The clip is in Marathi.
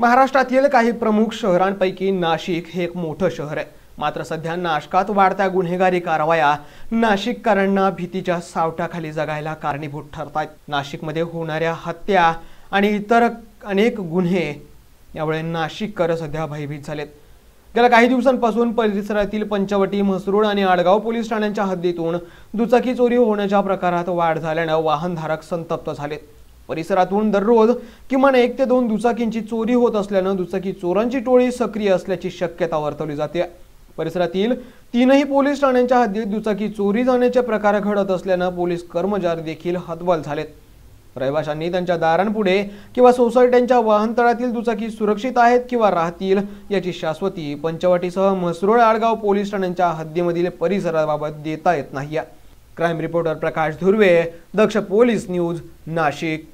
महाराष्ट्रातील काही प्रमुख शहरांपैकी नाशिक हे एक मोठं शहर आहे मात्र सध्या नाशकात वाढत्या गुन्हेगारी कारवाया नाशिककरांना भीतीच्या सावटाखाली जगायला कारणीभूत ठरत आहेत नाशिकमध्ये होणाऱ्या हत्या आणि इतर अनेक गुन्हे यामुळे नाशिककर सध्या भयभीत झालेत गेल्या काही दिवसांपासून परिसरातील पंचवटी म्हसरूळ आणि आडगाव पोलीस ठाण्यांच्या हद्दीतून दुचाकी चोरी होण्याच्या प्रकारात वाढ झाल्यानं वाहनधारक संतप्त झालेत परिसरातून दररोज किमान एक ते दोन दुचाकींची चोरी होत असल्यानं दुचाकी चोरांची टोळी सक्रिय असल्याची शक्यता वर्तवली जाते परिसरातील तीनही पोलीस ठाण्यांच्या हद्दीत दुचाकी चोरी जाण्याचे प्रकार घडत असल्यानं पोलीस कर्मचारी देखील हतबल झालेत रहिवाशांनी त्यांच्या दारांपुढे किंवा सोसायट्यांच्या वाहनतळातील दुचाकी सुरक्षित आहेत किंवा राहतील याची शाश्वती पंचवाटीसह म्हसरोळ आडगाव पोलीस ठाण्यांच्या हद्दीमधील परिसराबाबत देता येत नाही crime reporter Prakash Dhurve Daksh police news Nashik